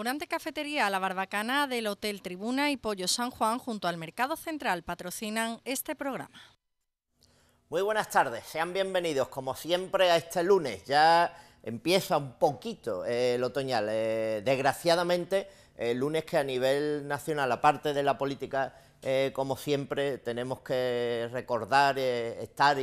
Durante cafetería La Barbacana del Hotel Tribuna y Pollo San Juan junto al Mercado Central patrocinan este programa. Muy buenas tardes, sean bienvenidos como siempre a este lunes. Ya empieza un poquito eh, el otoñal. Eh, desgraciadamente, el lunes que a nivel nacional, aparte de la política, eh, como siempre, tenemos que recordar, estar,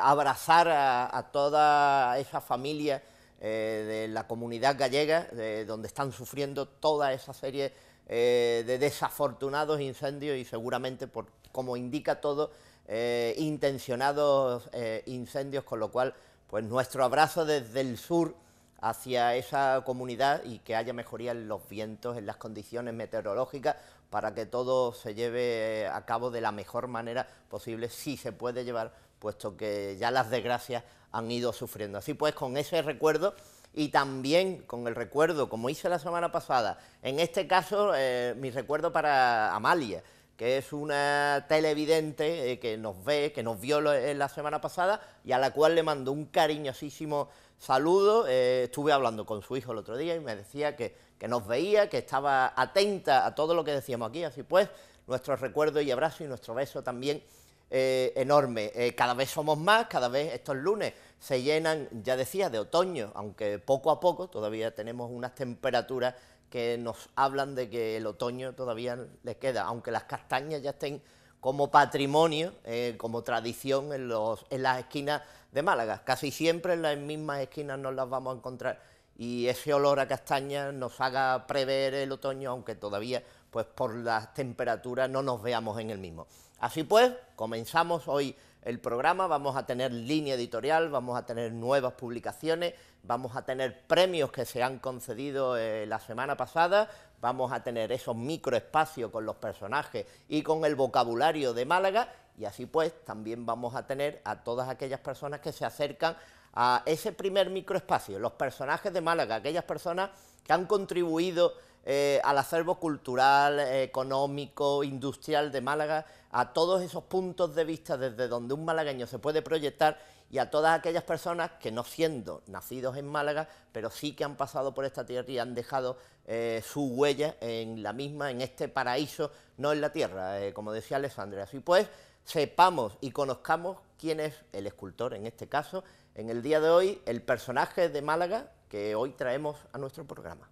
abrazar a toda esa familia eh, de la comunidad gallega, donde están sufriendo toda esa serie eh, de desafortunados incendios y seguramente, por, como indica todo, eh, intencionados incendios, con lo cual, pues nuestro abrazo desde el sur hacia esa comunidad y que haya mejoría en los vientos, en las condiciones meteorológicas, para que todo se lleve a cabo de la mejor manera posible, si se puede llevar, puesto que ya las desgracias han ido sufriendo. Así pues, con ese recuerdo y también con el recuerdo, como hice la semana pasada, en este caso eh, mi recuerdo para Amalia, que es una televidente eh, que nos ve, que nos vio eh, la, semana pasada y a la cual le mando un cariñosísimo saludo. estuve hablando con su hijo el otro día y me decía que que nos veía, que estaba atenta a todo lo que decíamos aquí. Así pues, nuestro recuerdo y abrazo y nuestro beso también eh, enorme. Eh, cada vez somos más, cada vez estos lunes se llenan, ya decía, de otoño, aunque poco a poco todavía tenemos unas temperaturas que nos hablan de que el otoño todavía les queda, aunque las castañas ya estén como patrimonio, eh, como tradición en, en las esquinas de Málaga. Casi siempre en las mismas esquinas nos las vamos a encontrar y ese olor a castaña nos haga prever el otoño, aunque todavía pues por las temperaturas no nos veamos en el mismo. Así pues, comenzamos hoy el programa, vamos a tener línea editorial, vamos a tener nuevas publicaciones, vamos a tener premios que se han concedido eh, la semana pasada, vamos a tener esos microespacios con los personajes y con el vocabulario de Málaga y así pues también vamos a tener a todas aquellas personas que se acercan a ese primer microespacio, los personajes de Málaga, aquellas personas que han contribuido eh, al acervo cultural, económico, industrial de Málaga, a todos esos puntos de vista desde donde un malagueño se puede proyectar y a todas aquellas personas que no siendo nacidos en Málaga, pero sí que han pasado por esta tierra y han dejado eh, su huella en la misma, en este paraíso, no en la tierra, eh, como decía Alessandra. Así pues, sepamos y conozcamos quién es el escultor en este caso, en el día de hoy el personaje de Málaga que hoy traemos a nuestro programa.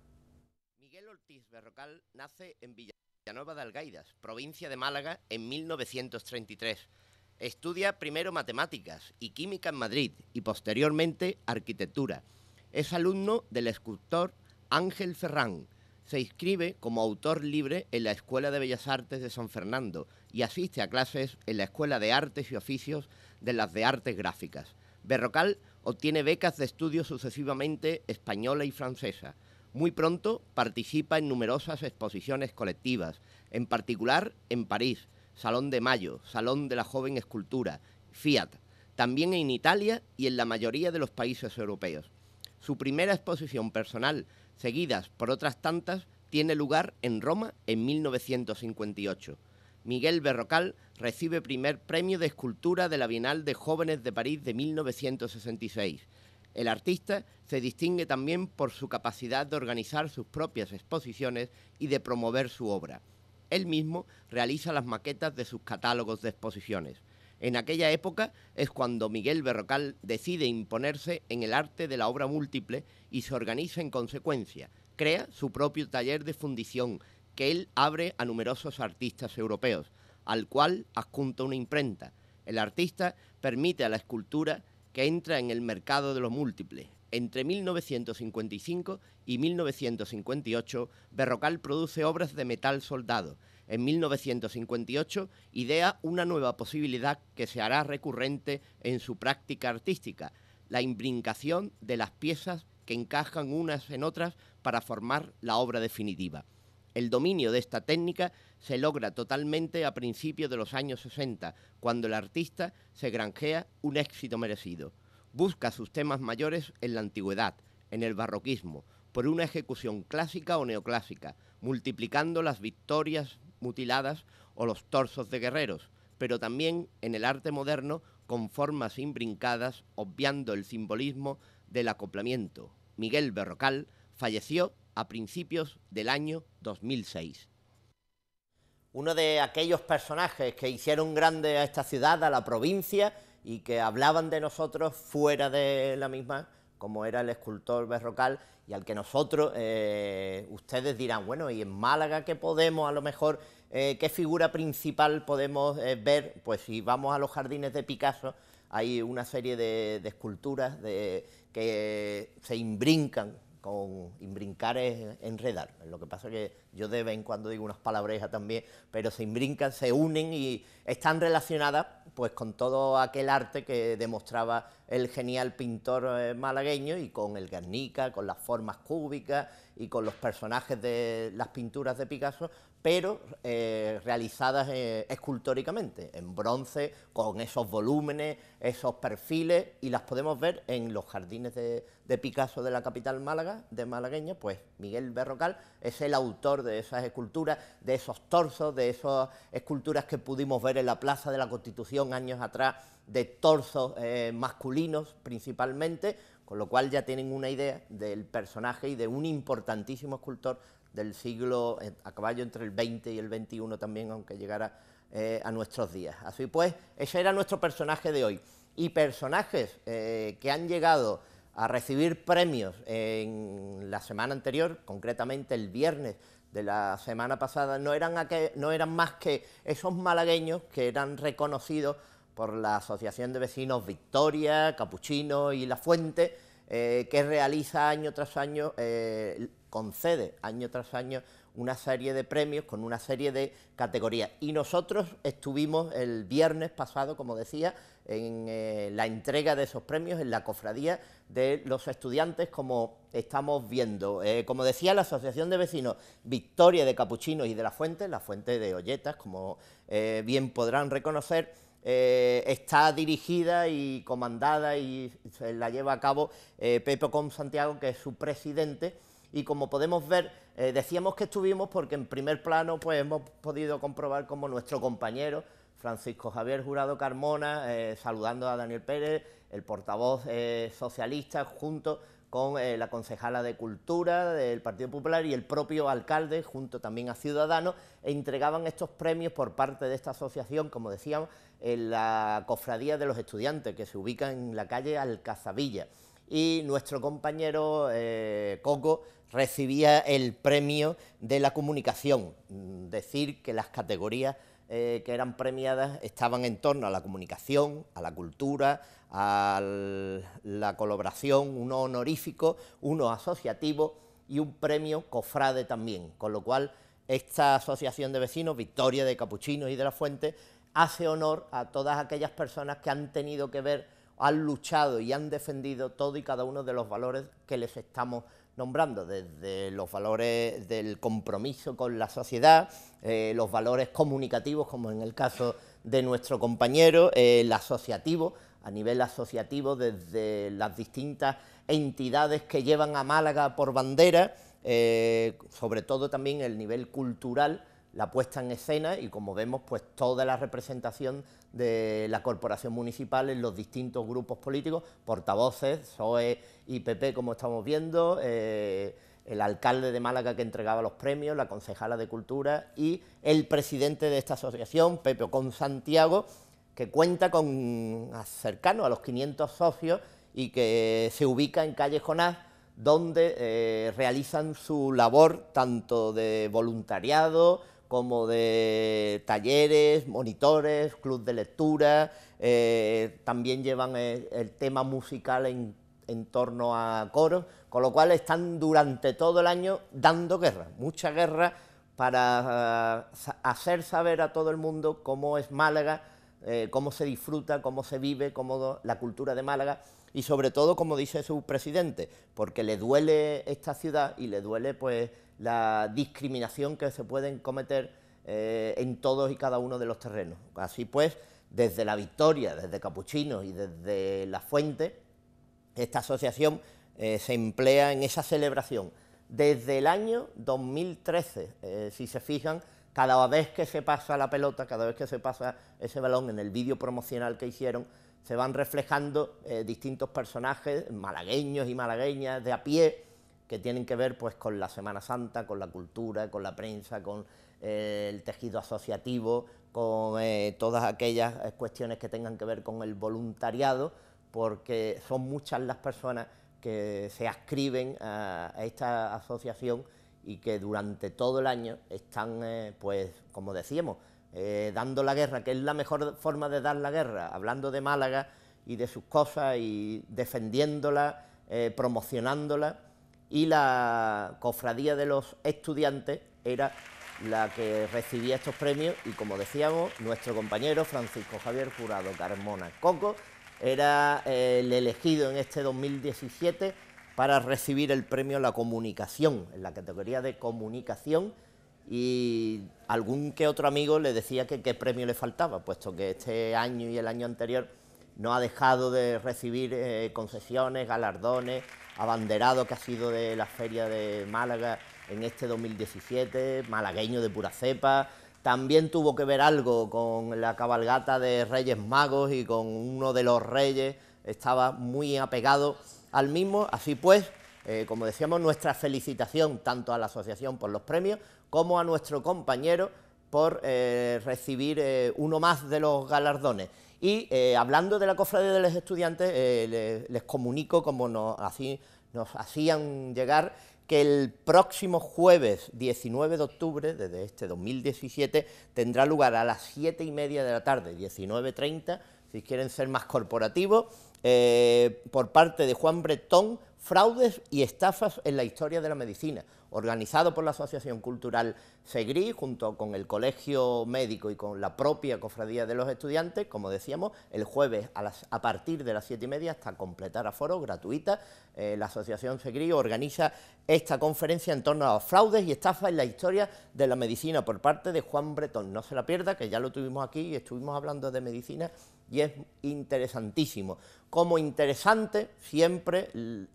Miguel Ortiz Berrocal nace en Villanueva de Algaidas, provincia de Málaga, en 1933. Estudia primero matemáticas y química en Madrid y posteriormente arquitectura. Es alumno del escultor Ángel Ferrán. Se inscribe como autor libre en la Escuela de Bellas Artes de San Fernando y asiste a clases en la Escuela de Artes y Oficios de las de Artes Gráficas. Berrocal obtiene becas de estudio sucesivamente española y francesa. Muy pronto participa en numerosas exposiciones colectivas, en particular en París, Salón de Mayo, Salón de la Joven Escultura, Fiat, también en Italia y en la mayoría de los países europeos. Su primera exposición personal, seguidas por otras tantas, tiene lugar en Roma en 1958. Miguel Berrocal recibe primer premio de escultura de la Bienal de Jóvenes de París de 1966. El artista se distingue también por su capacidad de organizar sus propias exposiciones y de promover su obra. Él mismo realiza las maquetas de sus catálogos de exposiciones. En aquella época es cuando Miguel Berrocal decide imponerse en el arte de la obra múltiple y se organiza en consecuencia. Crea su propio taller de fundición que él abre a numerosos artistas europeos al cual adjunta una imprenta. El artista permite a la escultura que entra en el mercado de los múltiples. Entre 1955 y 1958, Berrocal produce obras de metal soldado. En 1958 idea una nueva posibilidad que se hará recurrente en su práctica artística, la imbricación de las piezas que encajan unas en otras para formar la obra definitiva. El dominio de esta técnica se logra totalmente a principios de los años 60, cuando el artista se granjea un éxito merecido. Busca sus temas mayores en la antigüedad, en el barroquismo, por una ejecución clásica o neoclásica, multiplicando las victorias mutiladas o los torsos de guerreros, pero también en el arte moderno con formas imbrincadas, obviando el simbolismo del acoplamiento. Miguel Berrocal falleció a principios del año 2006 uno de aquellos personajes que hicieron grande a esta ciudad, a la provincia, y que hablaban de nosotros fuera de la misma, como era el escultor Berrocal, y al que nosotros, eh, ustedes dirán, bueno, ¿y en Málaga qué podemos, a lo mejor, eh, qué figura principal podemos eh, ver? Pues si vamos a los jardines de Picasso, hay una serie de, esculturas de, que se imbrincan con imbrincar es enredar. Lo que pasa es que yo de vez en cuando digo unas palabrejas también, pero se imbrincan, se unen y están relacionadas pues con todo aquel arte que demostraba el genial pintor eh, malagueño y con el Guernica, con las formas cúbicas y con los personajes de las pinturas de Picasso, pero eh, realizadas eh, escultóricamente, en bronce, con esos volúmenes, esos perfiles, y las podemos ver en los jardines de, Picasso de la capital Málaga, de malagueña, pues Miguel Berrocal es el autor de esas esculturas, de esos torsos, de esas esculturas que pudimos ver en la Plaza de la Constitución años atrás, de torsos eh, masculinos principalmente, con lo cual ya tienen una idea del personaje y de un importantísimo escultor del siglo, a caballo entre el 20 y el 21 también, aunque llegara eh, a nuestros días. Así pues, ese era nuestro personaje de hoy. Y personajes eh, que han llegado a recibir premios en la semana anterior, concretamente el viernes de la semana pasada, no eran, no eran más que esos malagueños que eran reconocidos por la Asociación de Vecinos Victoria, Capuchino y La Fuente, eh, que realiza año tras año concede año tras año una serie de premios con una serie de categorías. Y nosotros estuvimos el viernes pasado, como decía, en eh, la entrega de esos premios en la cofradía de los estudiantes, como estamos viendo. Eh, como decía la Asociación de Vecinos Victoria de Capuchinos y de la Fuente, la Fuente de Olletas, como eh, bien podrán reconocer, está dirigida y comandada y se la lleva a cabo eh, Pepe Com Santiago, que es su presidente, y como podemos ver, eh, decíamos que estuvimos porque en primer plano pues hemos podido comprobar como nuestro compañero Francisco Javier Jurado Carmona, eh, saludando a Daniel Pérez, el portavoz eh, socialista, junto con la concejala de Cultura del Partido Popular y el propio alcalde, junto también a Ciudadanos, e entregaban estos premios por parte de esta asociación, como decíamos, en la Cofradía de los Estudiantes, que se ubica en la calle Alcazavilla y nuestro compañero eh, Coco recibía el premio de la comunicación, mm, decir que las categorías eh, que eran premiadas estaban en torno a la comunicación, a la cultura, a la colaboración, uno honorífico, uno asociativo y un premio cofrade también, con lo cual esta asociación de vecinos, Victoria de Capuchinos y de la Fuente, hace honor a todas aquellas personas que han tenido que ver han luchado y han defendido todo y cada uno de los valores que les estamos nombrando, desde los valores del compromiso con la sociedad, eh, los valores comunicativos, como en el caso de nuestro compañero, eh, el asociativo, a nivel asociativo, desde las distintas entidades que llevan a Málaga por bandera, eh, sobre todo también el nivel cultural, la puesta en escena y como vemos pues toda la representación de la corporación municipal en los distintos grupos políticos, portavoces, PSOE y PP como estamos viendo, eh, el alcalde de Málaga que entregaba los premios, la concejala de Cultura y el presidente de esta asociación, Pepe Con Santiago, que cuenta con cercano a los 500 socios y que se ubica en calle Jonás, donde eh, realizan su labor tanto de voluntariado, como de talleres, monitores, club de lectura, eh, también llevan eh, el, tema musical en, en, torno a coros, con lo cual están durante todo el año dando guerra, mucha guerra para ah, hacer saber a todo el mundo cómo es Málaga, eh, cómo se disfruta, cómo se vive, cómo la cultura de Málaga y sobre todo, como dice su presidente, porque le duele esta ciudad y le duele pues la discriminación que se pueden cometer eh, en todos y cada uno de los terrenos. Así pues, desde La Victoria, desde Capuchinos y desde La Fuente, esta asociación eh, se emplea en esa celebración. Desde el año 2013, si se fijan, cada vez que se pasa la pelota, cada vez que se pasa ese balón en el vídeo promocional que hicieron, se van reflejando eh, distintos personajes malagueños y malagueñas de a pie que tienen que ver pues con la Semana Santa, con la cultura, con la prensa, con eh, el tejido asociativo, con eh, todas aquellas cuestiones que tengan que ver con el voluntariado, porque son muchas las personas que se ascriben a esta asociación y que durante todo el año están, eh, pues, como decíamos, eh, dando la guerra, que es la mejor forma de dar la guerra, hablando de Málaga y de sus cosas y defendiéndola, eh, promocionándola. Y la cofradía de los estudiantes era la que recibía estos premios y como decíamos, nuestro compañero Francisco Javier Jurado Carmona Coco era el elegido en este 2017 para recibir el premio La Comunicación, en la categoría de comunicación, y algún que otro amigo le decía que qué premio le faltaba, puesto que este año y el año anterior no ha dejado de recibir eh, concesiones, galardones, abanderado que ha sido de la Feria de Málaga en este 2017, malagueño de pura cepa, también tuvo que ver algo con la cabalgata de Reyes Magos y con uno de los reyes, estaba muy apegado al mismo. Así pues, eh, como decíamos, nuestra felicitación tanto a la asociación por los premios como a nuestro compañero por eh, recibir eh, uno más de los galardones. Y hablando de la cofradía de los estudiantes, les, comunico, como nos, así, nos hacían llegar, que el próximo jueves 19 de octubre, desde este 2017, tendrá lugar a las 7 y media de la tarde, 19.30, si quieren ser más corporativos, eh, por parte de Juan Bretón fraudes y estafas en la historia de la medicina organizado por la Asociación Cultural Segrí, junto con el Colegio Médico y con la propia Cofradía de los Estudiantes, como decíamos, el jueves a, partir de las siete y media hasta completar aforo, gratuita, eh, la Asociación Segrí organiza esta conferencia en torno a los fraudes y estafas en la historia de la medicina por parte de Juan Bretón. No se la pierda, que ya lo tuvimos aquí y estuvimos hablando de medicina y es interesantísimo. Como interesante siempre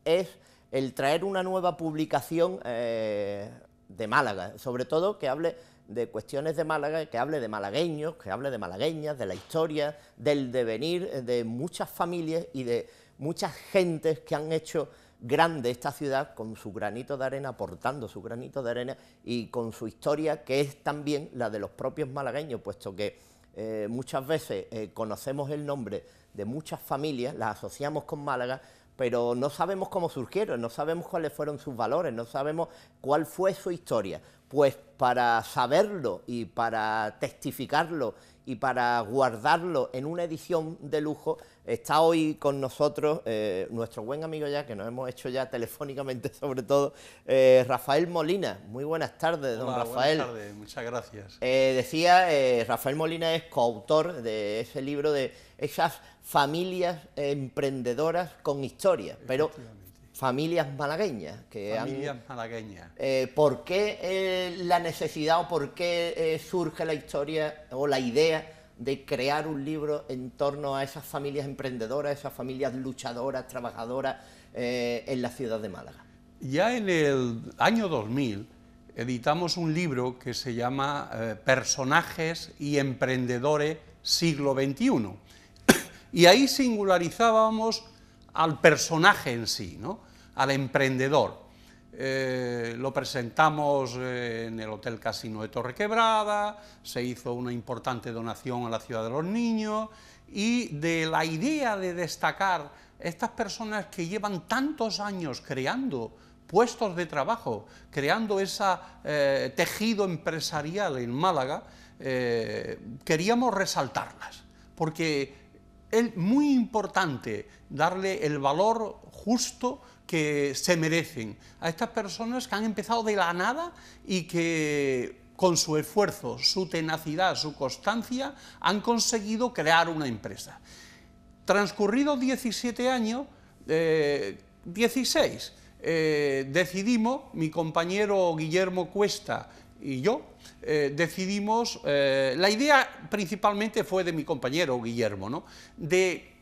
es el traer una nueva publicación eh, de Málaga, sobre todo que hable de cuestiones de Málaga, que hable de malagueños, que hable de malagueñas, de la historia, del devenir eh, de muchas familias y de muchas gentes que han hecho grande esta ciudad con su granito de arena, aportando su granito de arena y con su historia que es también la de los propios malagueños, puesto que eh, muchas veces conocemos el nombre de muchas familias, las asociamos con Málaga, pero no sabemos cómo surgieron, no sabemos cuáles fueron sus valores, no sabemos cuál fue su historia. Pues para saberlo y para testificarlo y para guardarlo en una edición de lujo está hoy con nosotros eh, nuestro buen amigo ya, que nos hemos hecho ya telefónicamente sobre todo, eh, Rafael Molina. Muy buenas tardes, don Rafael. Buenas tardes, muchas gracias. Eh, decía, Rafael Molina es coautor de ese libro de esas familias emprendedoras con historia, pero familias malagueñas. familias malagueñas. Eh, ¿Por qué eh, la necesidad o por qué eh, surge la historia o la idea de crear un libro en torno a esas familias emprendedoras, esas familias luchadoras, trabajadoras en la ciudad de Málaga? Ya en el año 2000 editamos un libro que se llama Personajes y Emprendedores Siglo XXI. y ahí singularizábamos al personaje en sí, ¿no? al emprendedor. Eh, lo presentamos eh, en el Hotel Casino de Torre Quebrada, se hizo una importante donación a la Ciudad de los Niños y de la idea de destacar estas personas que llevan tantos años creando puestos de trabajo, creando ese eh, tejido empresarial en Málaga, queríamos resaltarlas, porque es muy importante darle el valor justo que se merecen, a estas personas que han empezado de la nada y que con su esfuerzo, su tenacidad, su constancia, han conseguido crear una empresa. Transcurridos 17 años, 16, eh, eh, decidimos, mi compañero Guillermo Cuesta y yo, eh, decidimos, la idea principalmente fue de mi compañero Guillermo, ¿no? de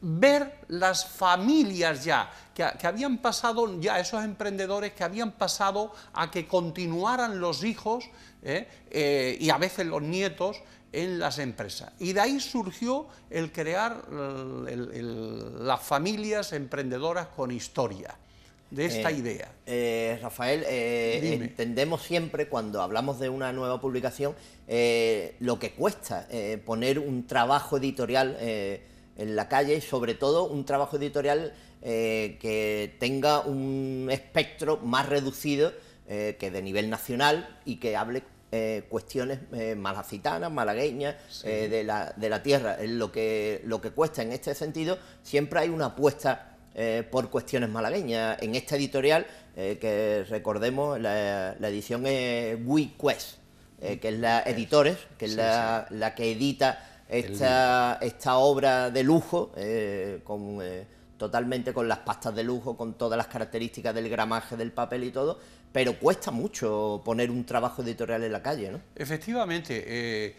ver las familias ya, que, habían pasado ya esos emprendedores que habían pasado a que continuaran los hijos ¿eh? Eh, y a veces los nietos en las empresas. Y de ahí surgió el crear las familias emprendedoras con historia de esta eh, idea. Rafael, entendemos siempre cuando hablamos de una nueva publicación lo que cuesta poner un trabajo editorial en la calle y sobre todo un trabajo editorial eh, que tenga un espectro más reducido eh, que de nivel nacional y que hable eh, cuestiones malacitanas, malagueñas, de, la, de, la, tierra. Es lo que, lo que cuesta en este sentido, siempre hay una apuesta por cuestiones malagueñas. En esta editorial, que recordemos, la, edición es WeQuest, que es la Editores, que es la, la que edita esta, esta obra de lujo, eh, con, eh, totalmente con las pastas de lujo, con todas las características del gramaje del papel y todo, pero cuesta mucho poner un trabajo editorial en la calle, ¿no? Efectivamente, eh,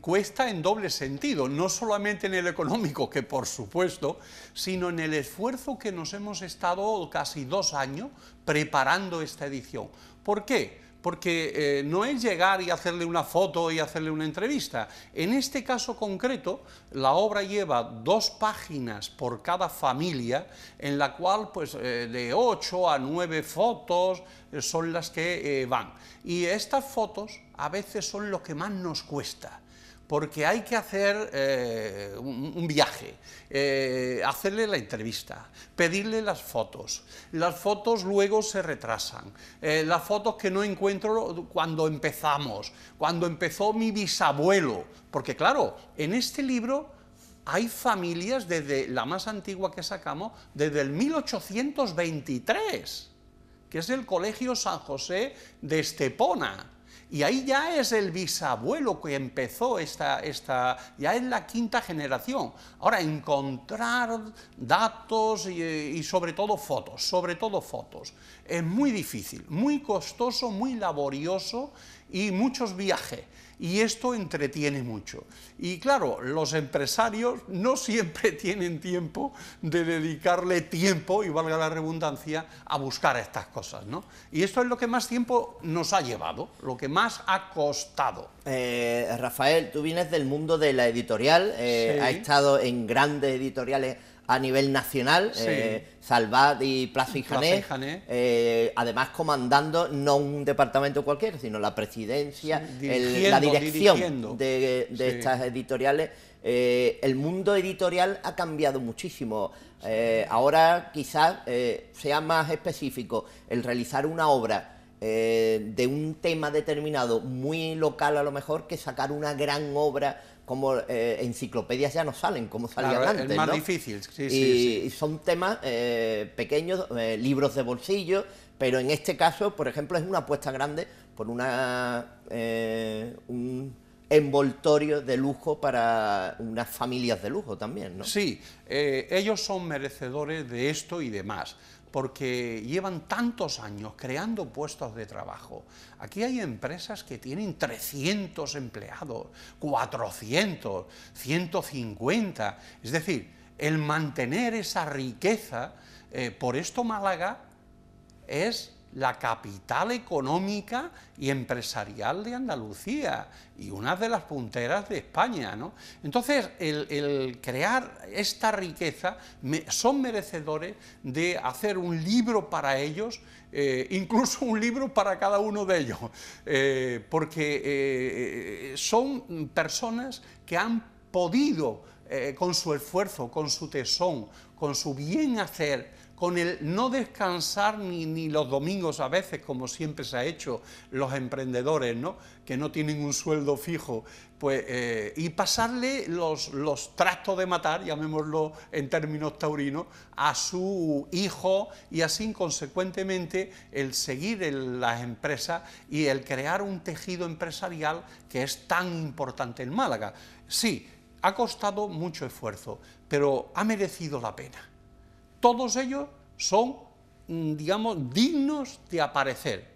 cuesta en doble sentido, no solamente en el económico, que por supuesto, sino en el esfuerzo que nos hemos estado casi dos años preparando esta edición. ¿Por qué? porque eh, no es llegar y hacerle una foto y hacerle una entrevista. En este caso concreto, la obra lleva dos páginas por cada familia, en la cual pues eh, de ocho a nueve fotos eh, son las que van. Y estas fotos a veces son lo que más nos cuesta porque hay que hacer eh, un, viaje, eh, hacerle la entrevista, pedirle las fotos. Las fotos luego se retrasan. Eh, las fotos que no encuentro cuando empezamos, cuando empezó mi bisabuelo. Porque claro, en este libro hay familias desde la más antigua que sacamos, desde el 1823, que es el Colegio San José de Estepona y ahí ya es el bisabuelo que empezó esta, ya es la quinta generación. Ahora, encontrar datos y sobre todo fotos, sobre todo fotos, es muy difícil, muy costoso, muy laborioso y muchos viajes y esto entretiene mucho. Y claro, los empresarios no siempre tienen tiempo de dedicarle tiempo, y valga la redundancia, a buscar estas cosas, ¿no? Y esto es lo que más tiempo nos ha llevado, lo que más ha costado. Eh, Rafael, tú vienes del mundo de la editorial, eh, ha estado en grandes editoriales a nivel nacional, eh, Salvat y Plaza y eh, además comandando no un departamento cualquiera, sino la presidencia, la dirección de, estas editoriales. Eh, el mundo editorial ha cambiado muchísimo. ahora quizás sea más específico el realizar una obra de un tema determinado, muy local a lo mejor, que sacar una gran obra como eh, enciclopedias ya no salen, como salían claro, antes. más difícil, y, son temas eh, pequeños, eh, libros de bolsillo, pero en este caso, por ejemplo, es una apuesta grande por una un envoltorio de lujo para unas familias de lujo también, ¿no? Sí, ellos son merecedores de esto y demás porque llevan tantos años creando puestos de trabajo. Aquí hay empresas que tienen 300 empleados, 400, 150. Es decir, el mantener esa riqueza, eh, por esto Málaga es la capital económica y empresarial de Andalucía y una de las punteras de España. ¿no? Entonces, el, crear esta riqueza son merecedores de hacer un libro para ellos, eh, incluso un libro para cada uno de ellos, eh, porque eh, son personas que han podido, con su esfuerzo, con su tesón, con su bien hacer, con el no descansar ni, ni, los domingos a veces, como siempre se ha hecho los emprendedores, que no tienen un sueldo fijo, pues, eh, y pasarle los, los trastos de matar, llamémoslo en términos taurinos, a su hijo y así consecuentemente el seguir en las empresas y el crear un tejido empresarial que es tan importante en Málaga. Sí, ha costado mucho esfuerzo, pero ha merecido la pena. Todos ellos son, mm, digamos, dignos de aparecer.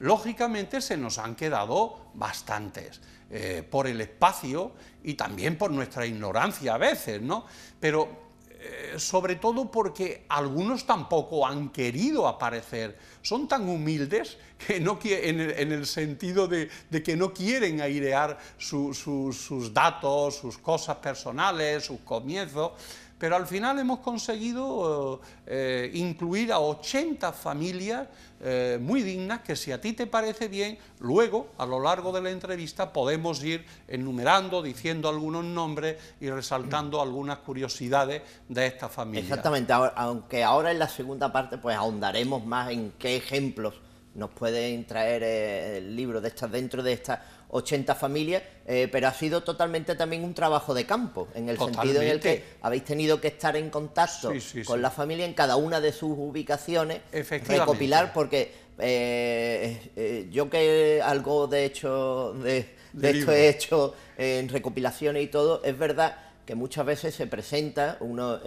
Lógicamente se nos han quedado bastantes eh, por el espacio y también por nuestra ignorancia a veces, ¿no? Pero eh, sobre todo porque algunos tampoco han querido aparecer. Son tan humildes que no, en, el, en el sentido de, que no quieren airear sus datos, sus cosas personales, sus comienzos pero al final hemos conseguido eh, eh, incluir a 80 familias eh, muy dignas que si a ti te parece bien, luego a lo largo de la entrevista podemos ir enumerando, diciendo algunos nombres y resaltando algunas curiosidades de estas familias. Exactamente, aunque ahora en la segunda parte pues ahondaremos más en qué ejemplos nos pueden traer el libro de estas dentro de esta 80 familias, eh, pero ha sido totalmente también un trabajo de campo, en el sentido en el que habéis tenido que estar en contacto con la familia en cada una de sus ubicaciones, recopilar, porque eh, eh, yo que algo de hecho de, esto he hecho en recopilaciones y todo, es verdad que muchas veces se presenta, uno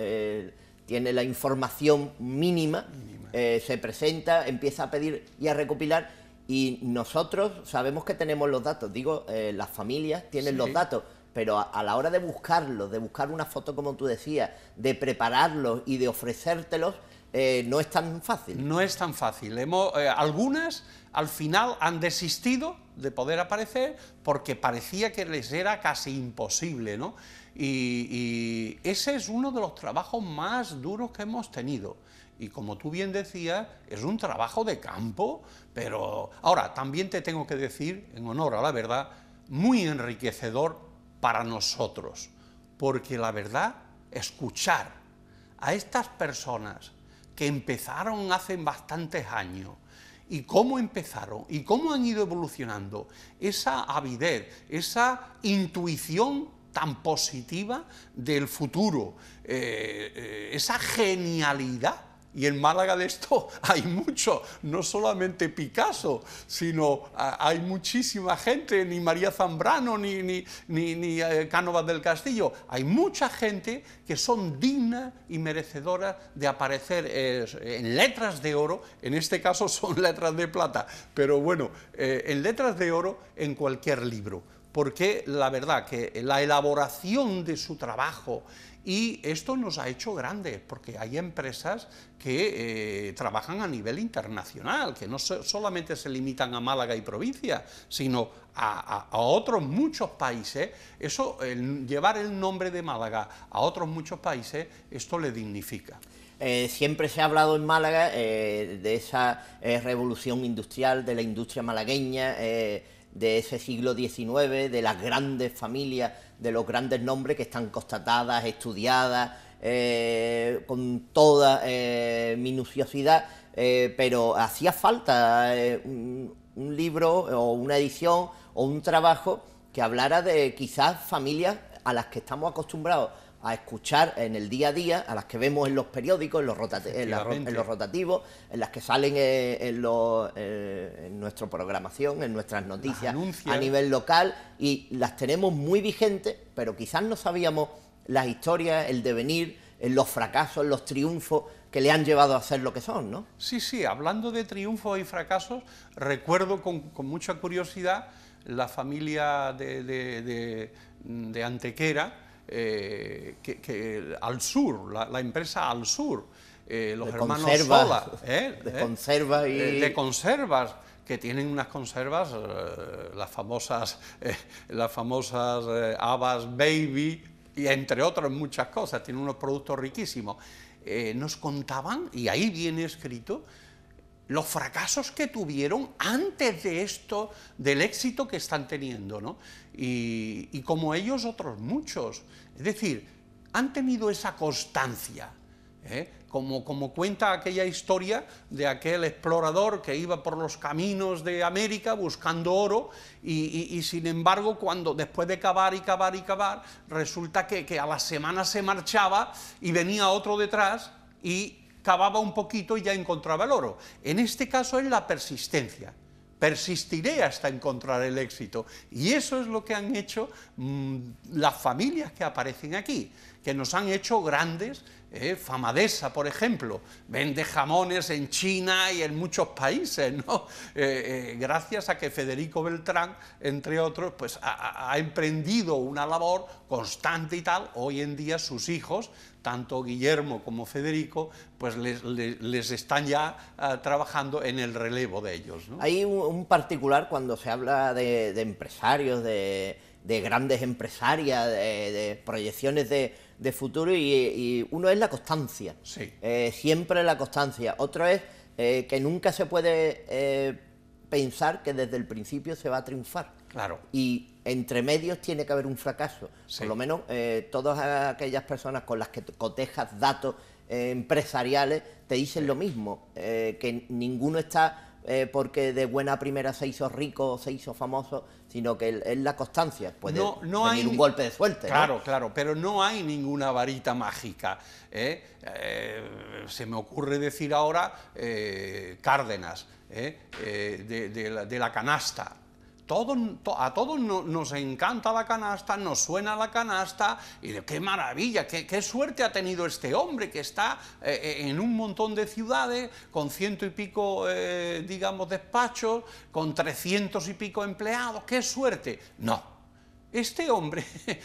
tiene la información mínima. se presenta, empieza a pedir y a recopilar y nosotros sabemos que tenemos los datos, digo, eh, las familias tienen los datos, pero a, la hora de buscarlos, de buscar una foto como tú decías, de prepararlos y de ofrecértelos, eh, no es tan fácil. No es tan fácil. Eh, algunas al final han desistido de poder aparecer porque parecía que les era casi imposible, ¿no? y ese es uno de los trabajos más duros que hemos tenido y como tú bien decías, es un trabajo de campo, pero ahora también te tengo que decir, en honor a la verdad, muy enriquecedor para nosotros, porque la verdad, escuchar a estas personas que empezaron hace bastantes años, y cómo empezaron y cómo han ido evolucionando esa avidez, esa intuición tan positiva del futuro, eh, eh, esa genialidad y en Málaga de esto hay mucho, no solamente Picasso, sino hay muchísima gente, ni María Zambrano, ni, ni, ni, eh, Cánovas del Castillo. Hay mucha gente que son digna y merecedora de aparecer en letras de oro, en este caso son letras de plata, pero bueno, eh, en letras de oro en cualquier libro. Porque la verdad que la elaboración de su trabajo, y esto nos ha hecho grandes, porque hay empresas que eh, trabajan a nivel internacional, que no solamente se limitan a Málaga y provincia, sino a, otros muchos países. Eso, llevar el nombre de Málaga a otros muchos países, esto le dignifica. Eh, siempre se ha hablado en Málaga eh, de esa revolución industrial, de la industria malagueña de ese siglo XIX, de las grandes familias, de los grandes nombres que están constatadas, estudiadas, eh, con toda eh, minuciosidad, eh, pero hacía falta un, libro o una edición o un trabajo que hablara de quizás familias a las que estamos acostumbrados a escuchar en el día a día, a las que vemos en los periódicos, en los, en en los rotativos, en las que salen eh, en, eh, en, nuestra programación, en nuestras noticias a nivel local y las tenemos muy vigentes, pero quizás no sabíamos las historias, el devenir, eh, los fracasos, los triunfos que le han llevado a ser lo que son, ¿no? Sí, sí, hablando de triunfos y fracasos, recuerdo con, mucha curiosidad la familia de, de Antequera, eh, que, al sur, la, empresa al sur, eh, los hermanos Sola, ¿eh? de, de conservas que tienen unas conservas, las famosas, las famosas habas baby y entre otras muchas cosas, tienen unos productos riquísimos. nos contaban, y ahí viene escrito, los fracasos que tuvieron antes de esto, del éxito que están teniendo, ¿no? Y, como ellos, otros muchos. Es decir, han tenido esa constancia. ¿eh? Como, como, cuenta aquella historia de aquel explorador que iba por los caminos de América buscando oro y, sin embargo cuando después de cavar y cavar y cavar resulta que a la semana se marchaba y venía otro detrás y cavaba un poquito y ya encontraba el oro. En este caso es la persistencia. Persistiré hasta encontrar el éxito. Y eso es lo que han hecho mm, las familias que aparecen aquí, que nos han hecho grandes ¿eh? Famadesa, por ejemplo, vende jamones en China y en muchos países, eh, eh, gracias a que Federico Beltrán, entre otros, pues ha, emprendido una labor constante y tal. Hoy en día sus hijos, tanto Guillermo como Federico, pues les, están ya ah, trabajando en el relevo de ellos. Hay un, particular cuando se habla de empresarios, de de grandes empresarias, de, proyecciones de, futuro, y, uno es la constancia. Sí. Eh, siempre la constancia. Otro es eh, que nunca se puede eh, pensar que desde el principio se va a triunfar. Claro. Y entre medios tiene que haber un fracaso. Por lo menos todas aquellas personas con las que cotejas datos empresariales te dicen lo mismo, que ninguno está porque de buena primera se hizo rico, se hizo famoso, sino que es la constancia. Puede no, un golpe de suerte. Claro, claro, pero no hay ninguna varita mágica. ¿eh? Eh, se me ocurre decir ahora eh, Cárdenas, de, la, canasta a todos nos encanta la canasta, nos suena la canasta, y de qué maravilla, qué, suerte ha tenido este hombre que está eh, eh, en un montón de ciudades, con ciento y pico, eh, digamos, despachos, con trescientos y pico empleados, qué suerte. No, este hombre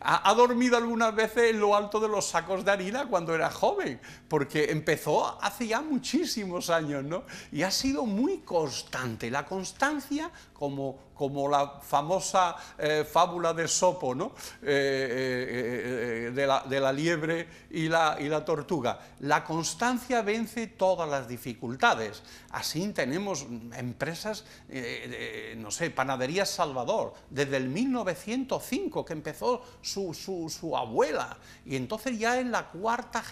ha, dormido algunas veces en lo alto de los sacos de harina cuando era joven, porque empezó hace ya muchísimos años, ¿no? Y ha sido muy constante. La constancia como, la famosa eh, fábula de Sopo, eh, eh, de, la, liebre y la, y la tortuga. La constancia vence todas las dificultades. Así tenemos empresas, no sé, Panadería Salvador, desde el 1905 que empezó su, abuela, y entonces ya en la cuarta,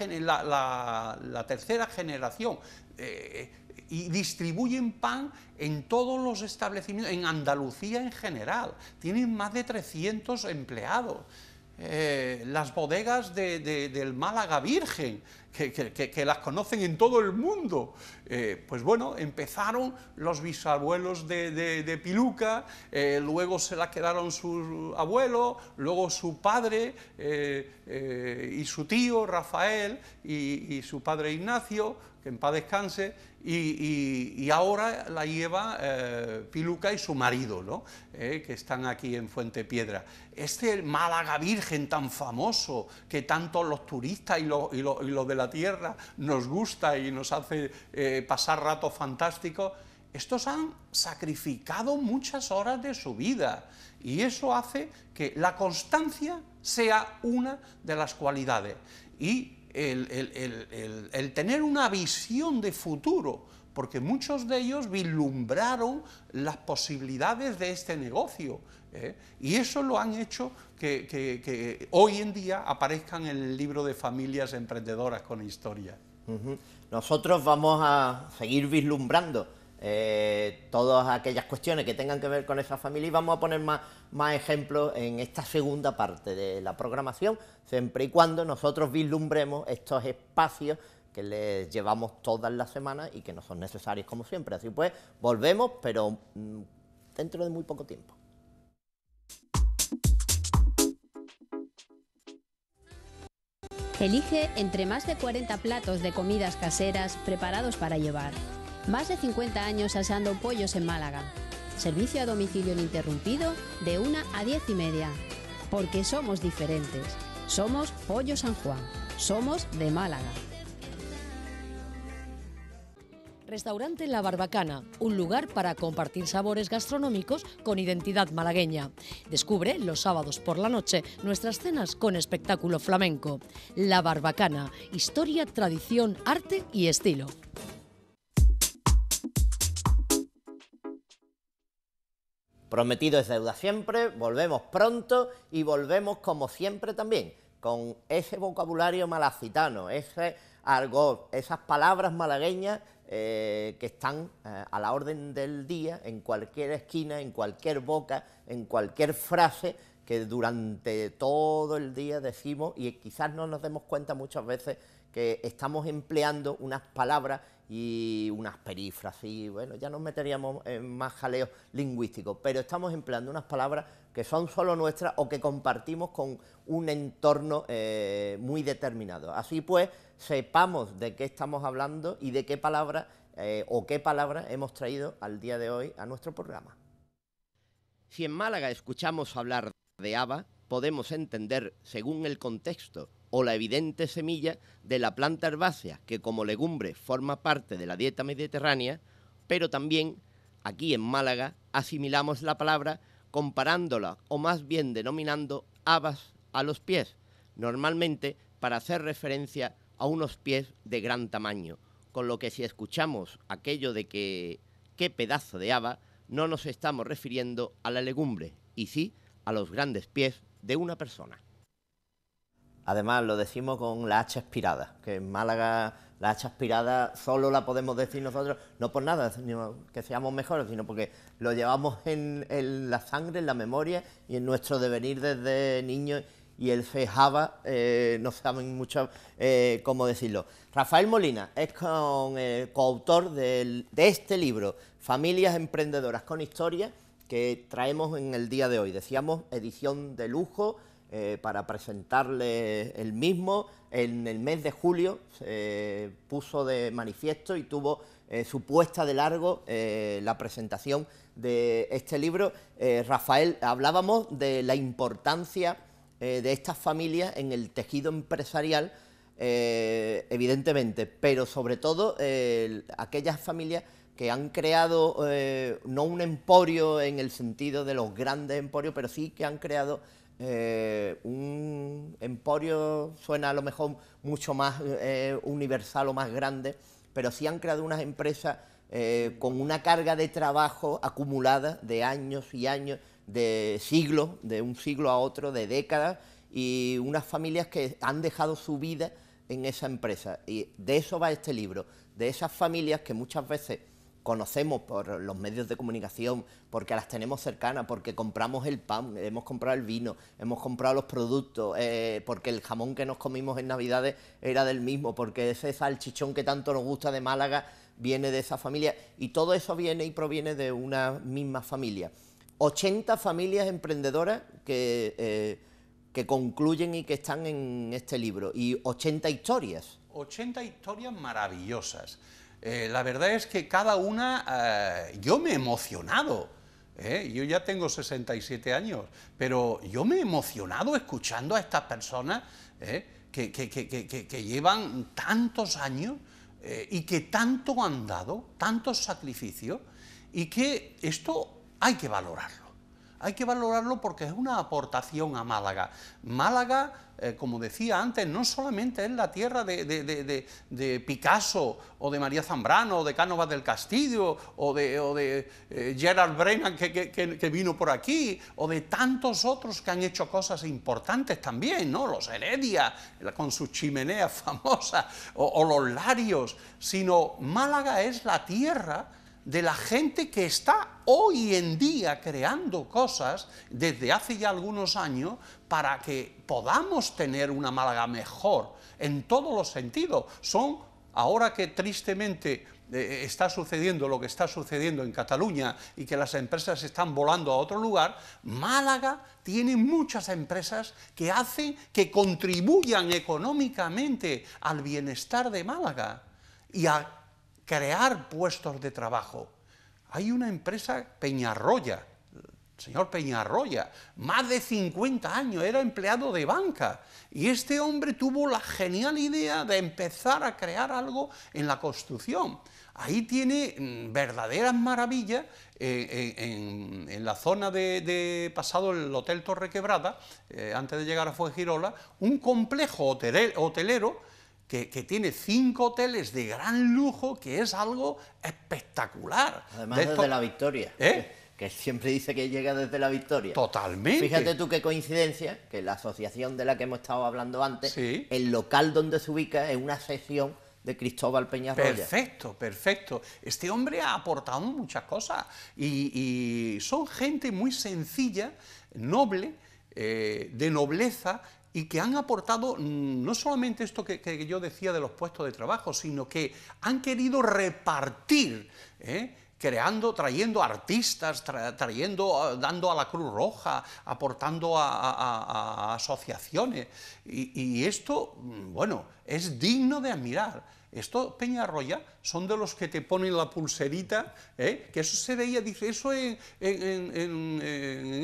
tercera generación y distribuyen pan en todos los establecimientos, en Andalucía en general. Tienen más de 300 empleados. Eh, las bodegas del Málaga Virgen, que, las conocen en todo el mundo. Eh, pues bueno, empezaron los bisabuelos de, Piluca, eh, luego se la quedaron su abuelo, luego su padre y su tío Rafael y su padre Ignacio, que en paz descanse, y, ahora la lleva eh, Piluca y su marido, eh, que están aquí en Fuente Piedra. Este Málaga Virgen tan famoso, que tanto los turistas y los de la tierra nos gusta y nos hace eh, pasar ratos fantásticos, estos han sacrificado muchas horas de su vida y eso hace que la constancia sea una de las cualidades. Y el, tener una visión de futuro, porque muchos de ellos vislumbraron las posibilidades de este negocio. ¿eh? Y eso lo han hecho que, hoy en día aparezcan en el libro de familias emprendedoras con historia. Nosotros vamos a seguir vislumbrando eh, todas aquellas cuestiones que tengan que ver con esa familia y vamos a poner más, más ejemplos en esta segunda parte de la programación, siempre y cuando nosotros vislumbremos estos espacios que les llevamos todas las semanas y que no son necesarios como siempre. Así pues, volvemos, pero mm, dentro de muy poco tiempo. Elige entre más de 40 platos de comidas caseras preparados para llevar. Más de 50 años asando pollos en Málaga. Servicio a domicilio ininterrumpido de 1 a diez y media. Porque somos diferentes. Somos Pollo San Juan. Somos de Málaga. Restaurante La Barbacana, un lugar para compartir sabores gastronómicos con identidad malagueña. Descubre los sábados por la noche nuestras cenas con espectáculo flamenco. La Barbacana, historia, tradición, arte y estilo. Prometido es deuda siempre, volvemos pronto y volvemos como siempre también, con ese vocabulario malacitano, ese argot, esas palabras malagueñas eh, que están eh, a la orden del día en cualquier esquina, en cualquier boca, en cualquier frase que durante todo el día decimos y quizás no nos demos cuenta muchas veces que estamos empleando unas palabras y unas perifras y bueno, ya nos meteríamos en más jaleos lingüístico, pero estamos empleando unas palabras que son solo nuestras o que compartimos con un entorno eh, muy determinado. Así pues, sepamos de qué estamos hablando y de qué palabra eh, o qué palabra hemos traído al día de hoy a nuestro programa. Si en Málaga escuchamos hablar de haba, podemos entender, según el contexto o la evidente semilla de la planta herbácea, que como legumbre forma parte de la dieta mediterránea, pero también aquí en Málaga asimilamos la palabra comparándola o más bien denominando habas a los pies, normalmente para hacer referencia a unos pies de gran tamaño, con lo que si escuchamos aquello de que qué pedazo de haba, no nos estamos refiriendo a la legumbre, y sí a los grandes pies de una persona. Además, lo decimos con la hacha aspirada, que en Málaga la hacha aspirada solo la podemos decir nosotros, no por nada, sino que seamos mejores, sino porque lo llevamos en, la sangre, en la memoria y en nuestro devenir desde niño... y el fejaba, eh, no saben mucho eh, cómo decirlo. Rafael Molina es eh, coautor de este libro, Familias Emprendedoras con Historia, que traemos en el día de hoy. Decíamos edición de lujo, eh, para presentarle el mismo. En el mes de julio se eh, puso de manifiesto y tuvo eh, supuesta de largo la presentación de este libro. Rafael, hablábamos de la importancia de estas familias en el tejido empresarial. evidentemente, pero sobre todo aquellas familias que han creado no un emporio en el sentido de los grandes emporios, pero sí que han creado eh, un emporio suena a lo mejor mucho más eh, universal o más grande, pero sí han creado unas empresas eh, con una carga de trabajo acumulada de años y años, de siglos, de un siglo a otro, de décadas, y unas familias que han dejado su vida en esa empresa. Y de eso va este libro, de esas familias que muchas veces conocemos por los medios de comunicación, porque las tenemos cercanas, porque compramos el pan, hemos comprado el vino, hemos comprado los productos, eh, porque el jamón que nos comimos en Navidades era del mismo, porque ese salchichón que tanto nos gusta de Málaga viene de esa familia, y todo eso viene y proviene de una misma familia. 80 familias emprendedoras que, eh, que concluyen y que están en este libro, y 80 historias. 80 historias maravillosas. Eh, la verdad es que cada una, eh, yo me he emocionado. ¿eh? Yo ya tengo 67 años, pero yo me he emocionado escuchando a estas personas que, que, que, llevan tantos años y que tanto han dado, tantos sacrificios, y que esto hay que valorarlo hay que valorarlo porque es una aportación a Málaga. Málaga, eh, como decía antes, no solamente es la tierra de, de, Picasso o de María Zambrano o de Cánovas del Castillo o de, o eh, Gerald Brennan que, vino por aquí o de tantos otros que han hecho cosas importantes también, ¿no? los Heredia con sus chimenea famosas o los Larios, sino Málaga es la tierra de la gente que está hoy en día creando cosas desde hace ya algunos años para que podamos tener una Málaga mejor en todos los sentidos. Son, ahora que tristemente eh, está sucediendo lo que está sucediendo en Cataluña y que las empresas están volando a otro lugar, Málaga tiene muchas empresas que hacen que contribuyan económicamente al bienestar de Málaga y a crear puestos de trabajo. Hay una empresa Peñarroya, señor Peñarroya, más de 50 años, era empleado de banca, y este hombre tuvo la genial idea de empezar a crear algo en la construcción. Ahí tiene mm, verdaderas maravillas eh, eh, en, la zona de, pasado el Hotel Torre Quebrada, eh, antes de llegar a Fuengirola, un complejo hotelero que, tiene cinco hoteles de gran lujo, que es algo espectacular. Además, de desde la Victoria. ¿Eh? Que, siempre dice que llega desde la Victoria. Totalmente. Fíjate tú qué coincidencia, que la asociación de la que hemos estado hablando antes, el local donde se ubica es una sección de Cristóbal Peñarroya. Perfecto, perfecto. Este hombre ha aportado muchas cosas y, son gente muy sencilla, noble, eh, de nobleza y que han aportado mm, no solamente esto que, yo decía de los puestos de trabajo, sino que han querido repartir. ¿eh? creando, trayendo artistas, trayendo, ah, dando a la Cruz Roja, aportando a, asociaciones. y, esto, mm, bueno, es digno de admirar. Esto, Roya, son de los que te ponen la pulserita, ¿eh? que eso se veía, dice, eso en,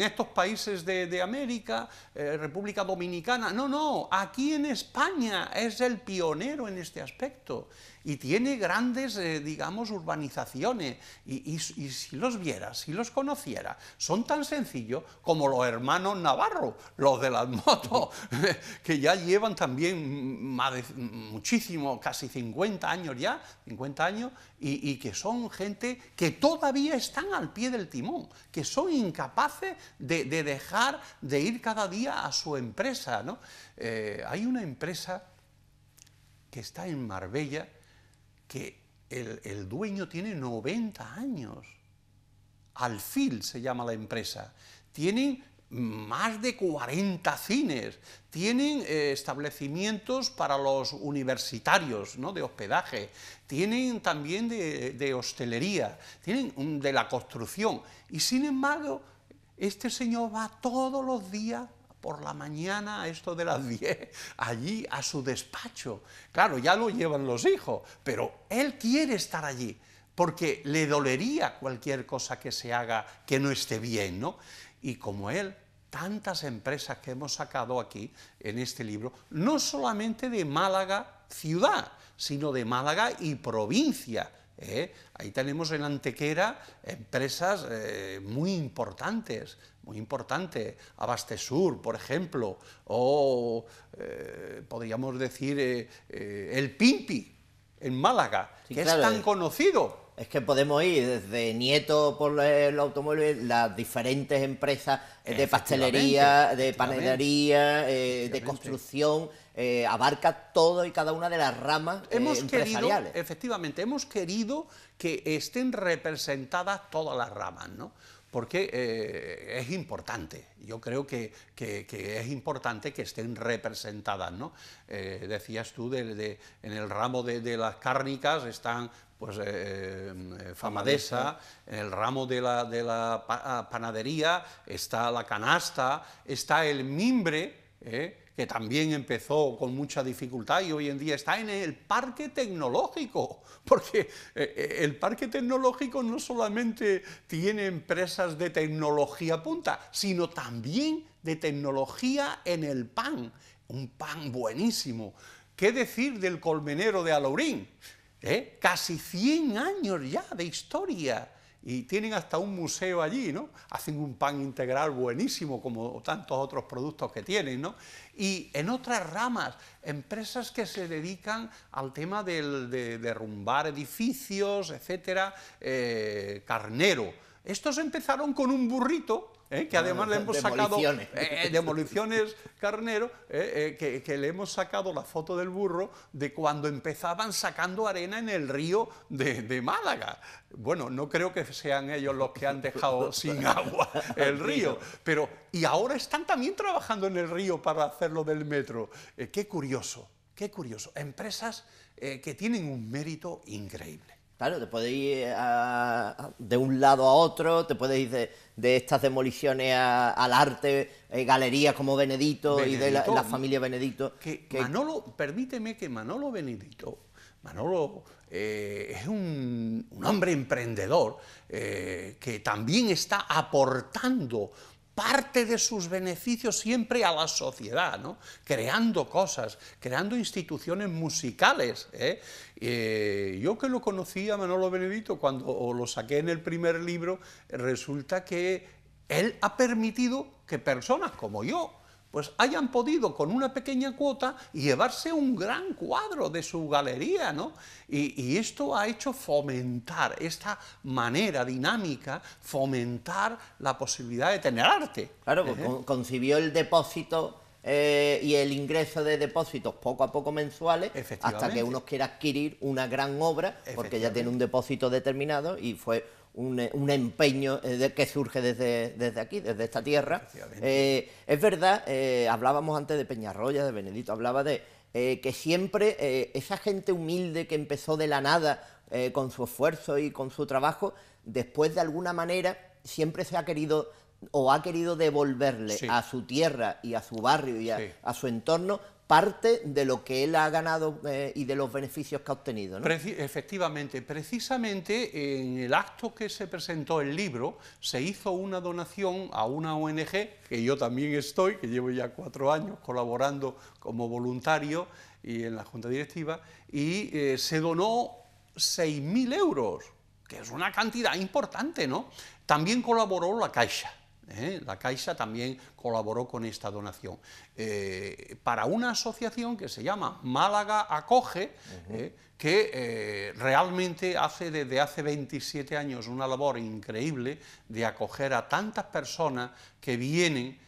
estos países de, América, eh, República Dominicana. No, no, aquí en España es el pionero en este aspecto y tiene grandes, eh, digamos, urbanizaciones, y, si los viera, si los conociera, son tan sencillos como los hermanos Navarro, los de las motos, que ya llevan también muchísimo, casi 50 años ya, 50 años, y, que son gente que todavía están al pie del timón, que son incapaces de, dejar de ir cada día a su empresa, eh, hay una empresa que está en Marbella, que el, dueño tiene 90 años. Alfil se llama la empresa. Tienen más de 40 cines, tienen eh, establecimientos para los universitarios ¿no? de hospedaje, tienen también de, de, hostelería, tienen de la construcción. Y sin embargo, este señor va todos los días por la mañana, a esto de las 10, allí a su despacho. Claro, ya lo llevan los hijos, pero él quiere estar allí, porque le dolería cualquier cosa que se haga que no esté bien, ¿no? Y como él, tantas empresas que hemos sacado aquí en este libro, no solamente de Málaga ciudad, sino de Málaga y provincia, ¿eh? Ahí tenemos en Antequera empresas eh, muy importantes, muy importantes, Abastesur, por ejemplo, o eh, podríamos decir El Pimpi, en Málaga, que es tan conocido. Es que podemos ir desde Nieto por el automóvil, las diferentes empresas de pastelería, de panadería, de construcción eh, abarca todo y cada una de las ramas eh, hemos empresariales. efectivamente, hemos querido que estén representadas todas las ramas, ¿no? porque eh, es importante, yo creo que, es importante que estén representadas, ¿no? decías tú, en el ramo de, las cárnicas están pues Famadesa, en el ramo de la ah, panadería está la canasta, está el mimbre, ¿eh? que también empezó con mucha dificultad y hoy en día está en el parque tecnológico, porque eh, eh, el parque tecnológico no solamente tiene empresas de tecnología punta, sino también de tecnología en el pan, un pan buenísimo. ¿Qué decir del colmenero de Alaurín? Casi 100 años ya de historia y tienen hasta un museo allí, ¿no? Hacen un pan integral buenísimo, como tantos otros productos que tienen, ¿no? Y en otras ramas, empresas que se dedican al tema del, de derrumbar edificios, etcétera, eh, carnero. Estos empezaron con un burrito, ¿eh? que además le ah, hemos sacado demoliciones eh, eh, carnero, que, le hemos sacado la foto del burro de cuando empezaban sacando arena en el río de, de Málaga. Bueno, no creo que sean ellos los que han dejado sin agua el río, pero y ahora están también trabajando en el río para hacerlo del metro. qué curioso, qué curioso. Empresas que tienen un mérito increíble. Claro, te puedes ir de un lado a otro, te puedes ir de, estas demoliciones al arte, eh, galerías como Benedito, y de la, familia Benedito. Manolo, permíteme que Manolo Benedito, Manolo eh, es un, hombre emprendedor eh, que también está aportando parte de sus beneficios siempre a la sociedad, ¿no? creando cosas, creando instituciones musicales. ¿eh? Eh, yo que lo conocí a Manolo Benedito cuando lo saqué en el primer libro, resulta que él ha permitido que personas como yo, pues hayan podido con una pequeña cuota llevarse un gran cuadro de su galería, ¿no? Y, esto ha hecho fomentar esta manera dinámica, fomentar la posibilidad de tener arte. Claro, porque concibió el depósito eh, y el ingreso de depósitos poco a poco mensuales hasta que uno quiera adquirir una gran obra porque ya tiene un depósito determinado y fue eh, un, empeño eh, de, que surge desde, desde, aquí, desde esta tierra. Eh, es verdad, hablábamos antes de Peñarroya, de Benedito, hablaba de que siempre esa gente humilde que empezó de la nada con su esfuerzo y con su trabajo, después de alguna manera siempre se ha querido o ha querido devolverle a su tierra y a su barrio y a su entorno parte de lo que él ha ganado eh, y de los beneficios que ha obtenido. efectivamente, precisamente en el acto que se presentó el libro se hizo una donación a una ONG, que yo también estoy, que llevo ya cuatro años colaborando como voluntario y en la Junta Directiva, y eh, se donó 6.000 euros, que es una cantidad importante, ¿no? También colaboró la Caixa ¿eh? la Caixa también colaboró con esta donación, eh, para una asociación que se llama Málaga Acoge, ¿eh? que realmente hace desde hace 27 años una labor increíble de acoger a tantas personas que vienen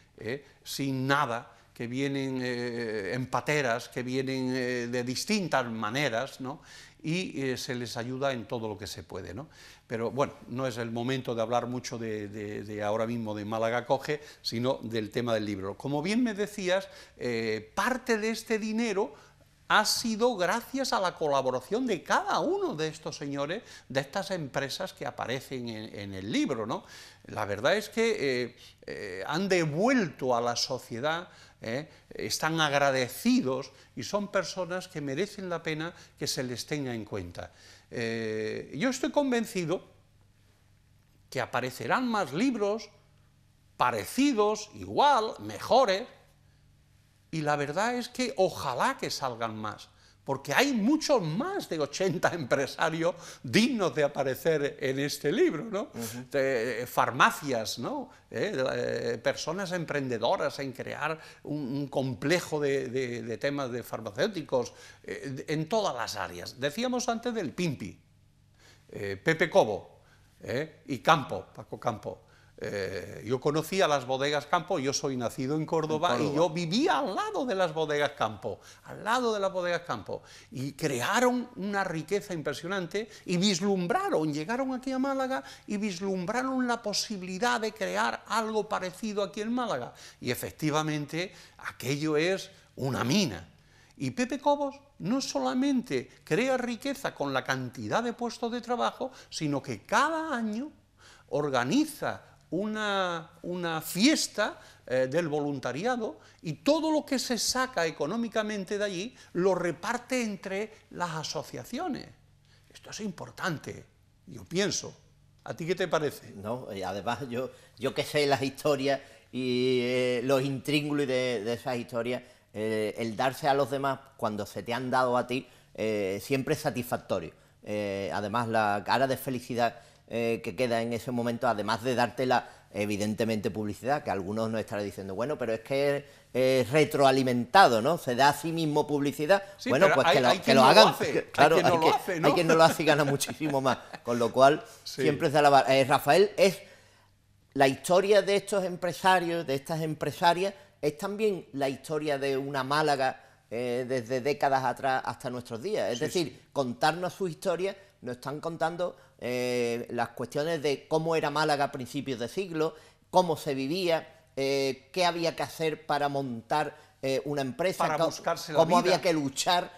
sin nada, que vienen eh, en pateras, que vienen de distintas maneras, ¿no? y eh, se les ayuda en todo lo que se puede. ¿no? Pero bueno, no es el momento de hablar mucho de, ahora mismo de Málaga Coge, sino del tema del libro. Como bien me decías, eh, parte de este dinero ha sido gracias a la colaboración de cada uno de estos señores, de estas empresas que aparecen en, el libro. ¿no? La verdad es que eh, han devuelto a la sociedad ¿eh? están agradecidos y son personas que merecen la pena que se les tenga en cuenta. Eh, yo estoy convencido que aparecerán más libros parecidos, igual, mejores, y la verdad es que ojalá que salgan más porque hay muchos más de 80 empresarios dignos de aparecer en este libro, eh, farmacias, ¿no? Eh, eh, personas emprendedoras en crear un, complejo de, temas de farmacéuticos en todas las áreas. Decíamos antes del Pimpi, Pepe Cobo y Campo, Paco Campo. Eh, yo conocía las bodegas Campo, yo soy nacido en Córdoba, en Córdoba, y yo vivía al lado de las bodegas Campo, al lado de las bodegas Campo. Y crearon una riqueza impresionante y vislumbraron, llegaron aquí a Málaga y vislumbraron la posibilidad de crear algo parecido aquí en Málaga. Y efectivamente aquello es una mina. Y Pepe Cobos no solamente crea riqueza con la cantidad de puestos de trabajo, sino que cada año organiza una, una fiesta eh, del voluntariado y todo lo que se saca económicamente de allí lo reparte entre las asociaciones. Esto es importante, yo pienso. ¿A ti qué te parece? No, además yo, yo que sé las historias y eh, los intríngulos de, de esas historias, eh, el darse a los demás cuando se te han dado a ti, siempre es satisfactorio. además, la cara de felicidad eh, que queda en ese momento, además de darte la evidentemente publicidad, que algunos nos estarán diciendo, bueno, pero es que es retroalimentado, ¿no? Se da a sí mismo publicidad. bueno, pues que, lo, hagan. claro, hay quien no, lo hace, ¿no? hay quien no lo hace y gana muchísimo más. Con lo cual, siempre se la eh, Rafael, es la historia de estos empresarios, de estas empresarias, es también la historia de una Málaga eh, desde décadas atrás hasta nuestros días. Es decir, contarnos su historia, nos están contando eh, las cuestiones de cómo era Málaga a principios de siglo, cómo se vivía, eh, qué había que hacer para montar eh, una empresa, cómo había que luchar.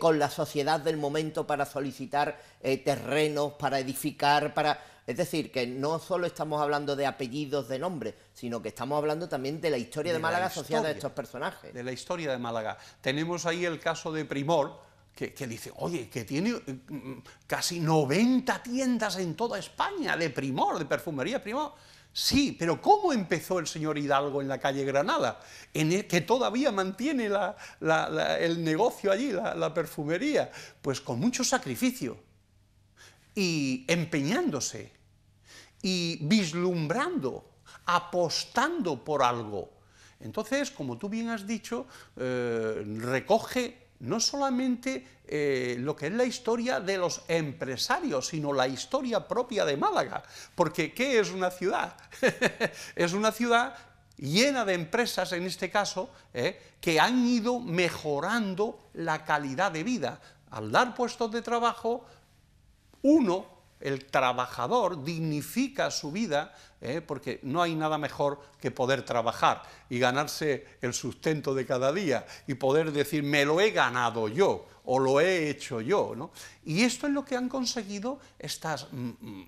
con la sociedad del momento para solicitar terrenos, para edificar, para... Es decir, que no solo estamos hablando de apellidos, de nombres, sino que estamos hablando también de la historia de, Málaga asociada a estos personajes. De la historia de Málaga. Tenemos ahí el caso de Primor, que, dice, oye, que tiene eh, mm, casi 90 tiendas en toda España de primor, de perfumería primor. Sí, pero ¿cómo empezó el señor Hidalgo en la calle Granada? En que todavía mantiene el negocio allí, la, perfumería. Pues con mucho sacrificio y empeñándose y vislumbrando, apostando por algo. Entonces, como tú bien has dicho, eh, recoge no solamente eh, lo que es la historia de los empresarios, sino la historia propia de Málaga. Porque ¿qué es una ciudad? es una ciudad llena de empresas, en este caso, eh, que han ido mejorando la calidad de vida. Al dar puestos de trabajo, uno, el trabajador, dignifica su vida, ¿eh? porque no hay nada mejor que poder trabajar y ganarse el sustento de cada día y poder decir, me lo he ganado yo o lo he hecho yo. Y esto es lo que han conseguido estas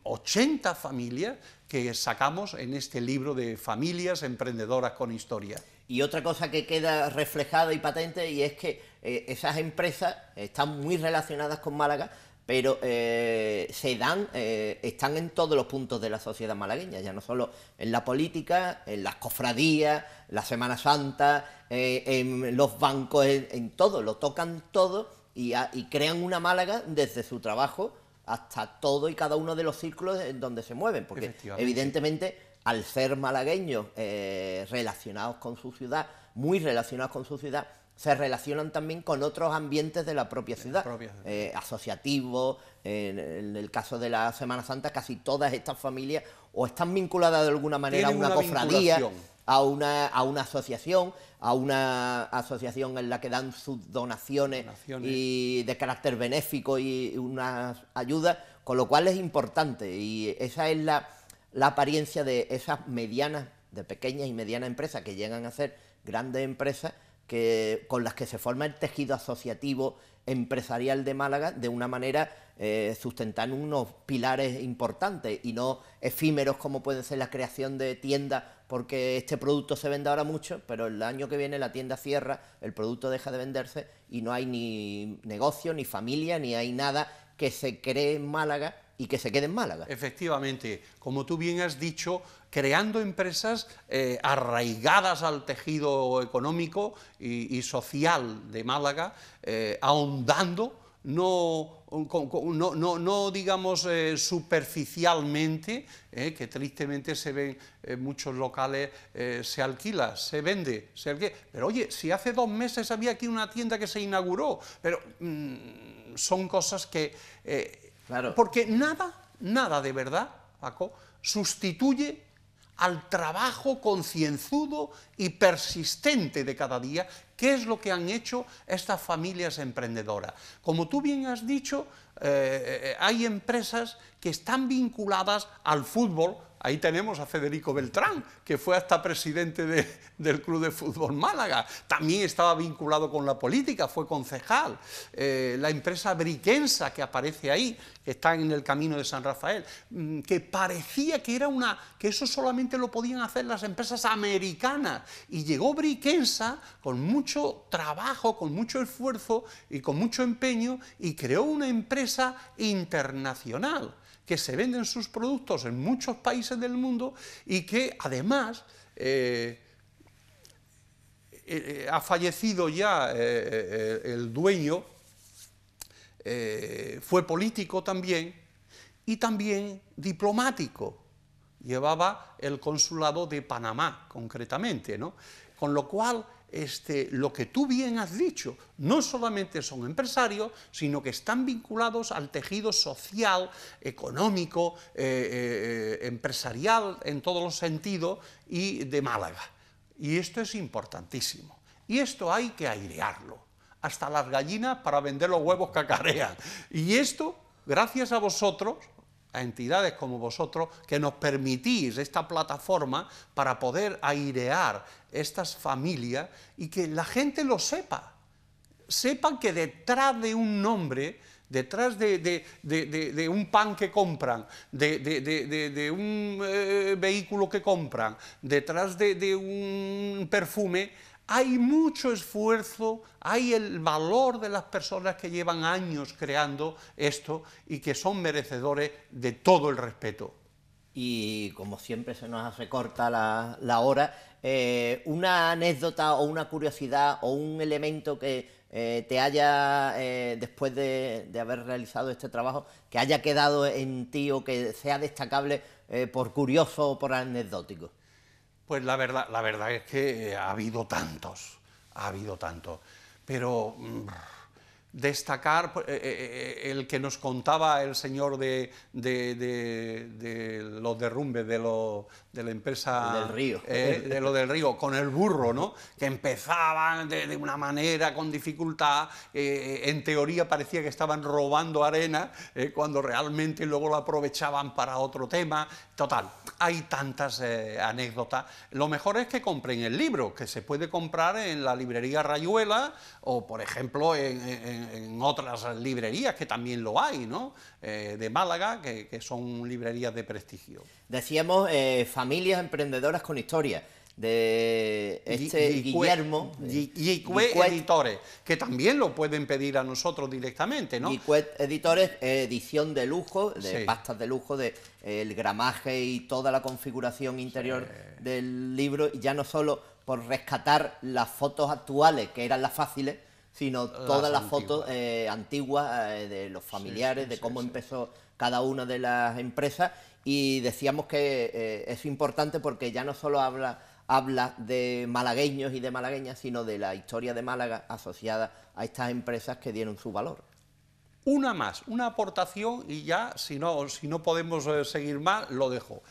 80 mm, mm, familias que sacamos en este libro de familias emprendedoras con historia. Y otra cosa que queda reflejada y patente y es que eh, esas empresas están muy relacionadas con Málaga pero eh, se dan, eh, están en todos los puntos de la sociedad malagueña, ya no solo en la política, en las cofradías, la Semana Santa, eh, en los bancos, en, todo, lo tocan todo y, y crean una Málaga desde su trabajo hasta todo y cada uno de los círculos en donde se mueven, porque evidentemente al ser malagueños relacionados con su ciudad, muy relacionados con su ciudad, se relacionan también con otros ambientes de la propia ciudad, eh, asociativos, en, el caso de la Semana Santa casi todas estas familias o están vinculadas de alguna manera a una, cofradía, a una, a una asociación, a una asociación en la que dan sus donaciones, Y de carácter benéfico y unas ayudas, con lo cual es importante y esa es la, la apariencia de esas medianas, de pequeñas y medianas empresas que llegan a ser grandes empresas que, con las que se forma el tejido asociativo empresarial de Málaga de una manera eh, sustentan unos pilares importantes y no efímeros como puede ser la creación de tiendas porque este producto se vende ahora mucho, pero el año que viene la tienda cierra, el producto deja de venderse y no hay ni negocio, ni familia, ni hay nada que se cree en Málaga y que se quede en Málaga. Efectivamente, como tú bien has dicho, creando empresas eh, arraigadas al tejido económico y, social de Málaga, eh, ahondando, no, no, digamos eh, superficialmente, que tristemente se ven en muchos locales, se alquila, se vende, se alquila. Pero oye, si hace dos meses había aquí una tienda que se inauguró, pero mm, son cosas que... Porque nada, nada de verdad, Paco, sustituye al trabajo concienzudo y persistente de cada día, ¿qué es lo que han hecho estas familias emprendedoras. Como tú bien has dicho, eh, eh, hay empresas que están vinculadas al fútbol, Ahí tenemos a Federico Beltrán, que fue hasta presidente del Club de Fútbol Málaga. También estaba vinculado con la política, fue concejal. Eh, la empresa briquensa que aparece ahí, que está en el camino de San Rafael, mm, que parecía que era una. que eso solamente lo podían hacer las empresas americanas. Y llegó briquensa con mucho trabajo, con mucho esfuerzo y con mucho empeño, y creó una empresa internacional que se venden sus productos en muchos países del mundo y que además eh, eh, eh, ha fallecido ya el dueño, fue político también y también diplomático. Llevaba el consulado de Panamá, concretamente, ¿no? Con lo cual este, lo que tú bien has dicho, no solamente son empresarios, sino que están vinculados al tejido social, económico, eh, eh, empresarial en todos los sentidos y de Málaga. Y esto es importantísimo. Y esto hay que airearlo, hasta las gallinas para vender los huevos cacarean. Y esto, gracias a vosotros, a entidades como vosotros que nos permitís esta plataforma para poder airear estas familias y que la gente lo sepa. Sepan que detrás de un nombre, detrás de, un pan que compran, de, un eh, vehículo que compran, detrás de un perfume, hay mucho esfuerzo, hay el valor de las personas que llevan años creando esto y que son merecedores de todo el respeto. Y como siempre se nos hace corta la, hora, eh, una anécdota o una curiosidad o un elemento que eh, te haya, eh, después de, de, haber realizado este trabajo, que haya quedado en ti o que sea destacable por curioso o por anecdótico. Pues la verdad, la verdad es que ha habido tantos, ha habido tantos. Pero... Mm, destacar eh, eh, eh, el que nos contaba el señor de, los derrumbes de, de la empresa del río de lo del río con el burro no que empezaban de, una manera con dificultad en teoría parecía que estaban robando arena cuando realmente luego lo aprovechaban para otro tema total hay tantas anécdotas lo mejor es que compren el libro que se puede comprar en la librería Rayuela o por ejemplo en en, otras librerías, que también lo hay, ¿no? Eh, de Málaga, que, son librerías de prestigio. Decíamos eh, familias emprendedoras con historia de este Guillermo eh, Gicuet Editores, que también lo pueden pedir a nosotros directamente, ¿no? Gicuet Editores, edición de lujo, de pastas de lujo, de el gramaje y toda la configuración interior del libro, y ya no solo por rescatar las fotos actuales, que eran las fáciles, sino todas las fotos eh, antiguas eh, de los familiares, de cómo empezó cada una de las empresas. Y decíamos que eh, es importante porque ya no solo habla, habla de malagueños y de malagueñas, sino de la historia de Málaga asociada a estas empresas que dieron su valor una más, una aportación y ya, si no, si no podemos seguir más, lo dejo.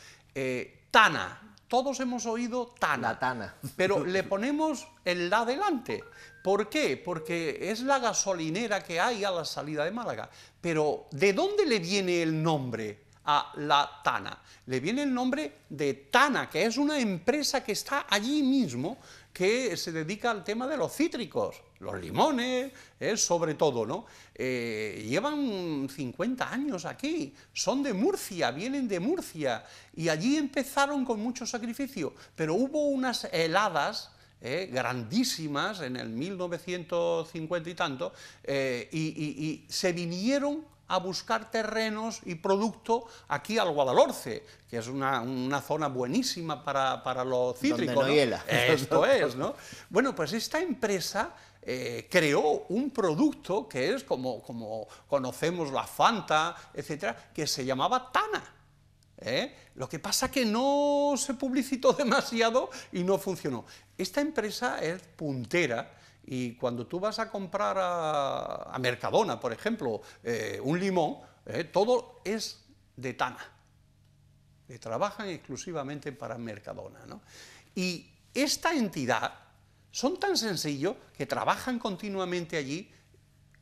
tana. Todos hemos oído Tana. tana. Pero le ponemos el la delante. ¿Por qué? Porque es la gasolinera que hay a la salida de Málaga. Pero ¿de dónde le viene el nombre a la Tana? Le viene el nombre de Tana, que es una empresa que está allí mismo, que se dedica al tema de los cítricos, los limones, eh, sobre todo, ¿no? Eh, llevan 50 años aquí, son de Murcia, vienen de Murcia, y allí empezaron con mucho sacrificio, pero hubo unas heladas ¿eh? grandísimas en el 1950 y tanto, eh, y, se vinieron a buscar terrenos y producto aquí al Guadalhorce, que es una, zona buenísima para, para lo cítrico. Esto es, ¿no? Bueno, pues esta empresa eh, creó un producto que es como, como conocemos la Fanta, etcétera, que se llamaba Tana. Lo que pasa que no se publicitó demasiado y no funcionó. Esta empresa es puntera y cuando tú vas a comprar a, Mercadona, por ejemplo, eh, un limón, eh, todo es de Tana. trabajan exclusivamente para Mercadona. Y esta entidad son tan sencillos que trabajan continuamente allí.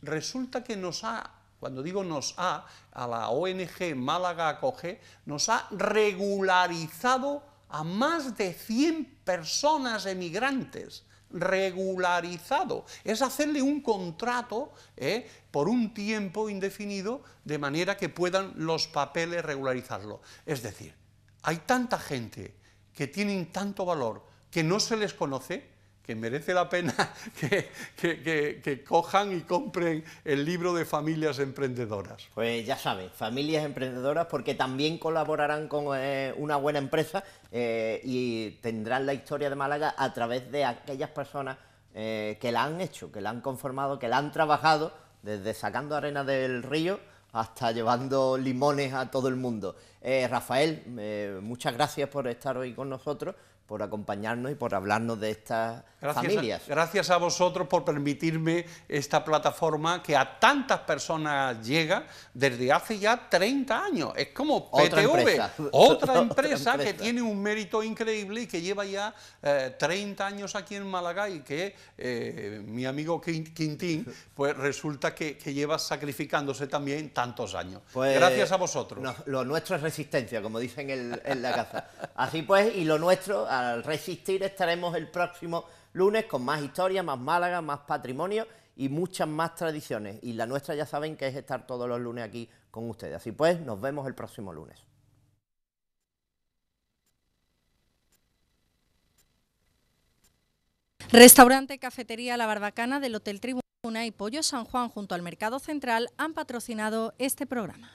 Resulta que nos ha cuando digo nos ha, a la ONG Málaga Acoge, nos ha regularizado a más de 100 personas emigrantes regularizado. Es hacerle un contrato ¿eh? por un tiempo indefinido de manera que puedan los papeles regularizarlo. Es decir, hay tanta gente que tienen tanto valor que no se les conoce, que merece la pena que, cojan y compren el libro de familias emprendedoras. Pues ya sabes, familias emprendedoras porque también colaborarán con eh, una buena empresa eh, y tendrán la historia de Málaga a través de aquellas personas eh, que la han hecho, que la han conformado, que la han trabajado desde sacando arena del río hasta llevando limones a todo el mundo. Rafael, muchas gracias por estar hoy con nosotros por acompañarnos y por hablarnos de estas familias. gracias a vosotros por permitirme esta plataforma que a tantas personas llega desde hace ya 30 años. Es como PTV, otra empresa, que tiene un mérito increíble y que lleva ya 30 eh, años aquí en Málaga y que eh, mi amigo Quintín, pues resulta que, lleva sacrificándose también tantos años. Pues gracias a vosotros. lo nuestro es resistencia, como dicen en la caza. Así pues, y lo nuestro al resistir estaremos el próximo lunes con más historia, más Málaga, más patrimonio y muchas más tradiciones. Y la nuestra ya saben que es estar todos los lunes aquí con ustedes. Así pues, nos vemos el próximo lunes. Restaurante Cafetería La Barbacana del Hotel Tribuna y Pollo San Juan junto al Mercado Central han patrocinado este programa.